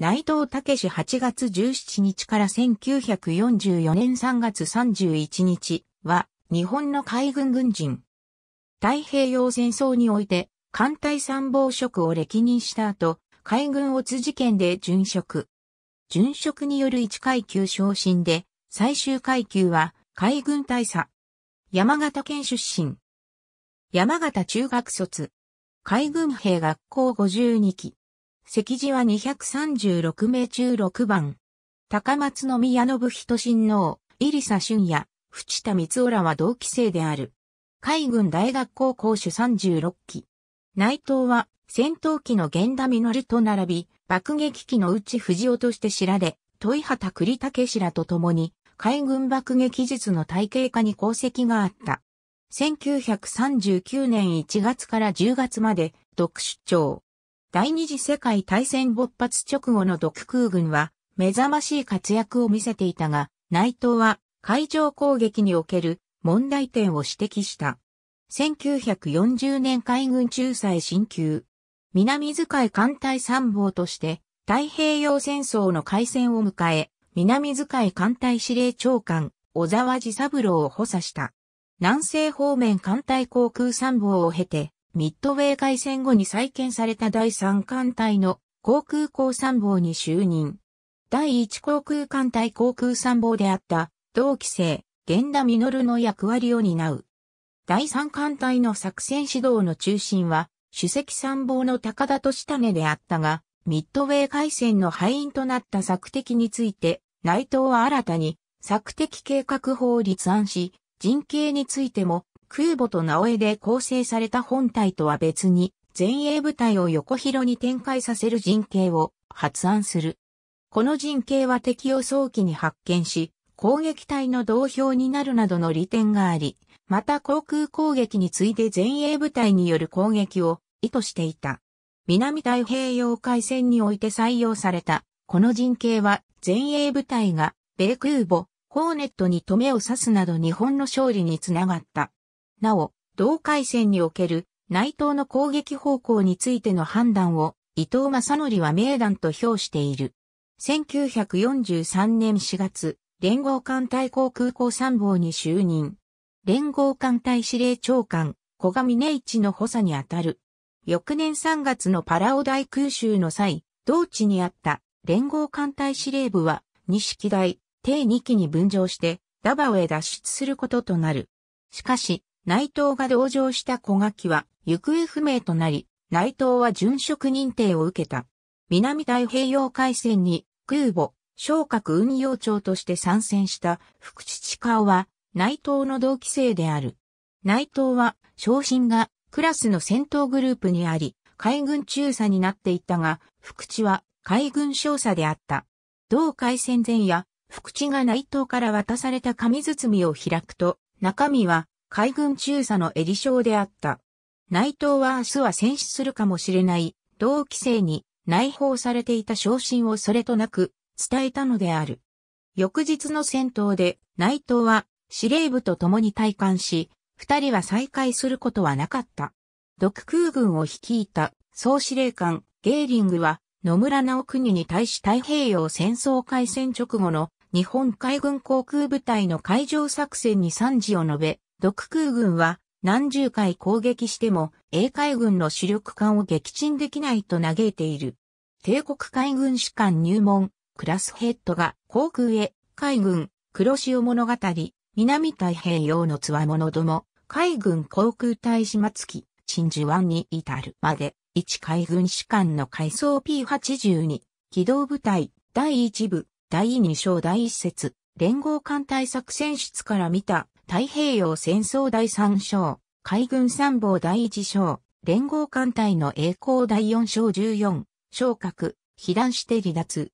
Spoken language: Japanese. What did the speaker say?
内藤武史8月17日から1944年3月31日は日本の海軍軍人。太平洋戦争において艦隊参謀職を歴任した後、海軍オ津事件で殉職。殉職による一階級昇進で最終階級は海軍大佐。山形県出身。山形中学卒。海軍兵学校52期。席次は236名中6番。高松宮信人親王、入サ俊也、淵田光浦らは同期生である。海軍大学校講師36期。内藤は戦闘機の源田実と並び、爆撃機の内藤尾として知られ、問畑栗武氏らと共に、海軍爆撃術の体系化に功績があった。1939年1月から10月まで、独主張。第二次世界大戦勃発直後の独空軍は目覚ましい活躍を見せていたが、内藤は海上攻撃における問題点を指摘した。1940年海軍仲裁進級。南遣い艦隊参謀として太平洋戦争の開戦を迎え、南遣い艦隊司令長官、小沢治三郎を補佐した。南西方面艦隊航空参謀を経て、ミッドウェー海戦後に再建された第3艦隊の航空航参謀に就任。第1航空艦隊航空参謀であった同期生、源田実の役割を担う。第3艦隊の作戦指導の中心は、主席参謀の高田利種であったが、ミッドウェー海戦の敗因となった策敵について、内藤は新たに、策敵計画法を立案し、人形についても、空母と名前で構成された本体とは別に、前衛部隊を横広に展開させる陣形を発案する。この陣形は敵を早期に発見し、攻撃隊の同票になるなどの利点があり、また航空攻撃に次いで前衛部隊による攻撃を意図していた。南太平洋海戦において採用された、この陣形は前衛部隊が米空母、ホーネットに止めを刺すなど日本の勝利につながった。なお、同回戦における内藤の攻撃方向についての判断を伊藤正則は名団と評している。1943年4月、連合艦隊航空港参謀に就任。連合艦隊司令長官、小上根一の補佐にあたる。翌年3月のパラオ大空襲の際、同地にあった連合艦隊司令部は、西木台、定2期に分譲して、ダバオへ脱出することとなる。しかし、内藤が同乗した小垣は行方不明となり、内藤は殉職認定を受けた。南太平洋海戦に空母、昇格運用長として参戦した福地地川は内藤の同期生である。内藤は昇進がクラスの戦闘グループにあり、海軍中佐になっていたが、福地は海軍少佐であった。同海戦前夜、福地が内藤から渡された紙包みを開くと、中身は海軍中佐のエリ将であった。内藤は明日は戦死するかもしれない、同期生に内包されていた昇進をそれとなく伝えたのである。翌日の戦闘で内藤は司令部と共に退官し、二人は再会することはなかった。独空軍を率いた総司令官ゲーリングは野村直国に対し太平洋戦争開戦直後の日本海軍航空部隊の海上作戦に賛辞を述べ、独空軍は何十回攻撃しても英海軍の主力艦を撃沈できないと嘆いている。帝国海軍士官入門、クラスヘッドが航空へ、海軍、黒潮物語、南太平洋のつわものども、海軍航空隊島付き、真珠湾に至るまで、一海軍士官の海藻 P82、機動部隊、第一部、第二章第一節、連合艦隊作戦室から見た太平洋戦争第3章、海軍参謀第1章、連合艦隊の栄光第4章14、昇格、被弾して離脱。